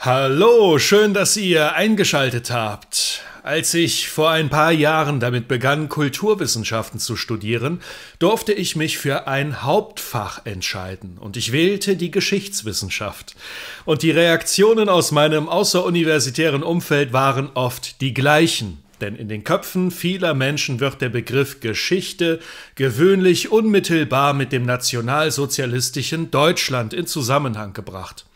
Hallo, schön, dass ihr eingeschaltet habt. Als ich vor ein paar Jahren damit begann, Kulturwissenschaften zu studieren, durfte ich mich für ein Hauptfach entscheiden und ich wählte die Geschichtswissenschaft. Und die Reaktionen aus meinem außeruniversitären Umfeld waren oft die gleichen. Denn in den Köpfen vieler Menschen wird der Begriff Geschichte gewöhnlich unmittelbar mit dem nationalsozialistischen Deutschland in Zusammenhang gebracht.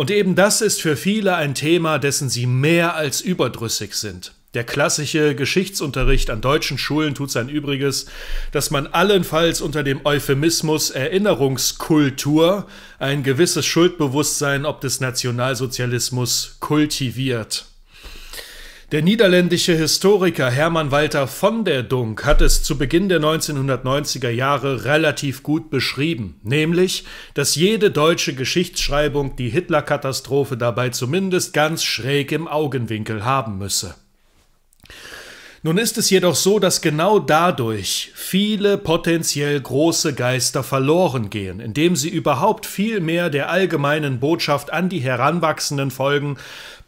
Und eben das ist für viele ein Thema, dessen sie mehr als überdrüssig sind. Der klassische Geschichtsunterricht an deutschen Schulen tut sein Übriges, dass man allenfalls unter dem Euphemismus Erinnerungskultur ein gewisses Schuldbewusstsein ob des Nationalsozialismus kultiviert. Der niederländische Historiker Hermann Walter von der Dunk hat es zu Beginn der 1990er Jahre relativ gut beschrieben, nämlich, dass jede deutsche Geschichtsschreibung die Hitler-Katastrophe dabei zumindest ganz schräg im Augenwinkel haben müsse. Nun ist es jedoch so, dass genau dadurch viele potenziell große Geister verloren gehen, indem sie überhaupt viel mehr der allgemeinen Botschaft an die Heranwachsenden folgen,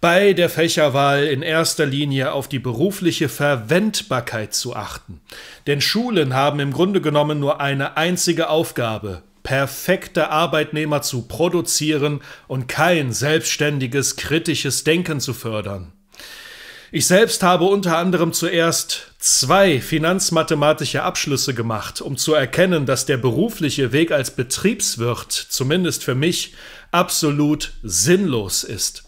bei der Fächerwahl in erster Linie auf die berufliche Verwendbarkeit zu achten. Denn Schulen haben im Grunde genommen nur eine einzige Aufgabe, perfekte Arbeitnehmer zu produzieren und kein selbstständiges, kritisches Denken zu fördern. Ich selbst habe unter anderem zuerst zwei finanzmathematische Abschlüsse gemacht, um zu erkennen, dass der berufliche Weg als Betriebswirt, zumindest für mich, absolut sinnlos ist.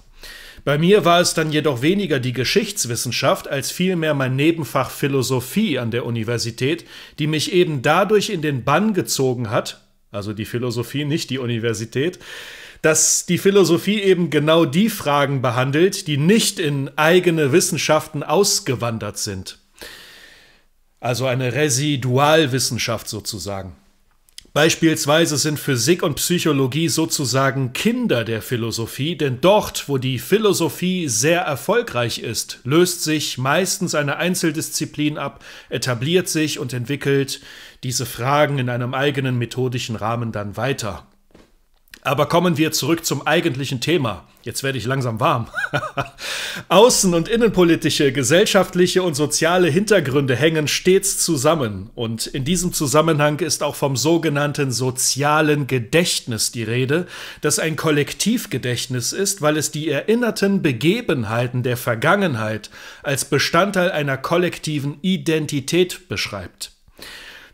Bei mir war es dann jedoch weniger die Geschichtswissenschaft als vielmehr mein Nebenfach Philosophie an der Universität, die mich eben dadurch in den Bann gezogen hat, also die Philosophie, nicht die Universität, dass die Philosophie eben genau die Fragen behandelt, die nicht in eigene Wissenschaften ausgewandert sind. Also eine Residualwissenschaft sozusagen. Beispielsweise sind Physik und Psychologie sozusagen Kinder der Philosophie, denn dort, wo die Philosophie sehr erfolgreich ist, löst sich meistens eine Einzeldisziplin ab, etabliert sich und entwickelt diese Fragen in einem eigenen methodischen Rahmen dann weiter. Aber kommen wir zurück zum eigentlichen Thema. Jetzt werde ich langsam warm. Außen- und innenpolitische, gesellschaftliche und soziale Hintergründe hängen stets zusammen. Und in diesem Zusammenhang ist auch vom sogenannten sozialen Gedächtnis die Rede, das ein Kollektivgedächtnis ist, weil es die erinnerten Begebenheiten der Vergangenheit als Bestandteil einer kollektiven Identität beschreibt.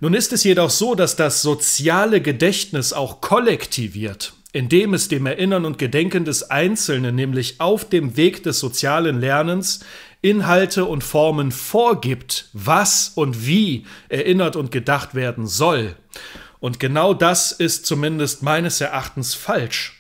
nun ist es jedoch so, dass das soziale Gedächtnis auch kollektiviert indem es dem Erinnern und Gedenken des Einzelnen, nämlich auf dem Weg des sozialen Lernens, Inhalte und Formen vorgibt, was und wie erinnert und gedacht werden soll. Und genau das ist zumindest meines Erachtens falsch.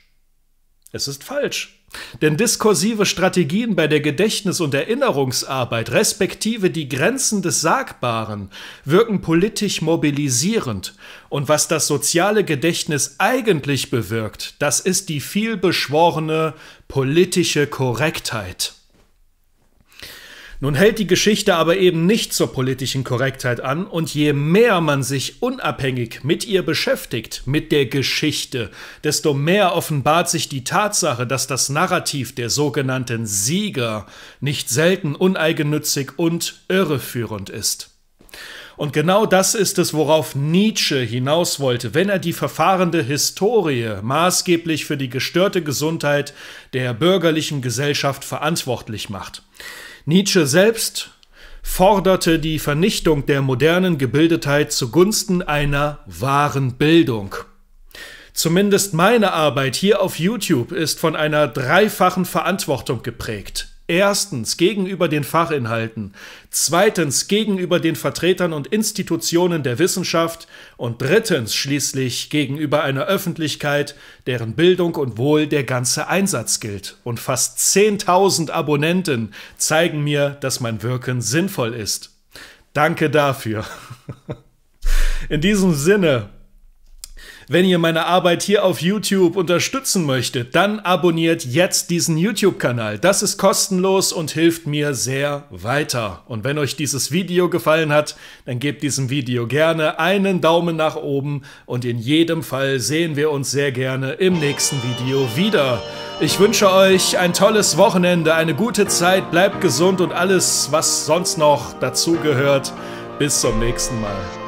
Es ist falsch. Denn diskursive Strategien bei der Gedächtnis- und Erinnerungsarbeit, respektive die Grenzen des Sagbaren, wirken politisch mobilisierend. Und was das soziale Gedächtnis eigentlich bewirkt, das ist die vielbeschworene politische Korrektheit. Nun hält die Geschichte aber eben nicht zur politischen Korrektheit an und je mehr man sich unabhängig mit ihr beschäftigt, mit der Geschichte, desto mehr offenbart sich die Tatsache, dass das Narrativ der sogenannten Sieger nicht selten uneigennützig und irreführend ist. Und genau das ist es, worauf Nietzsche hinaus wollte, wenn er die verfahrende Historie maßgeblich für die gestörte Gesundheit der bürgerlichen Gesellschaft verantwortlich macht. Nietzsche selbst forderte die Vernichtung der modernen Gebildetheit zugunsten einer wahren Bildung. Zumindest meine Arbeit hier auf YouTube ist von einer dreifachen Verantwortung geprägt. Erstens gegenüber den Fachinhalten, zweitens gegenüber den Vertretern und Institutionen der Wissenschaft und drittens schließlich gegenüber einer Öffentlichkeit, deren Bildung und Wohl der ganze Einsatz gilt. Und fast 10.000 Abonnenten zeigen mir, dass mein Wirken sinnvoll ist. Danke dafür. In diesem Sinne, wenn ihr meine Arbeit hier auf YouTube unterstützen möchtet, dann abonniert jetzt diesen YouTube-Kanal. Das ist kostenlos und hilft mir sehr weiter. Und wenn euch dieses Video gefallen hat, dann gebt diesem Video gerne einen Daumen nach oben und in jedem Fall sehen wir uns sehr gerne im nächsten Video wieder. Ich wünsche euch ein tolles Wochenende, eine gute Zeit, bleibt gesund und alles, was sonst noch dazugehört. Bis zum nächsten Mal.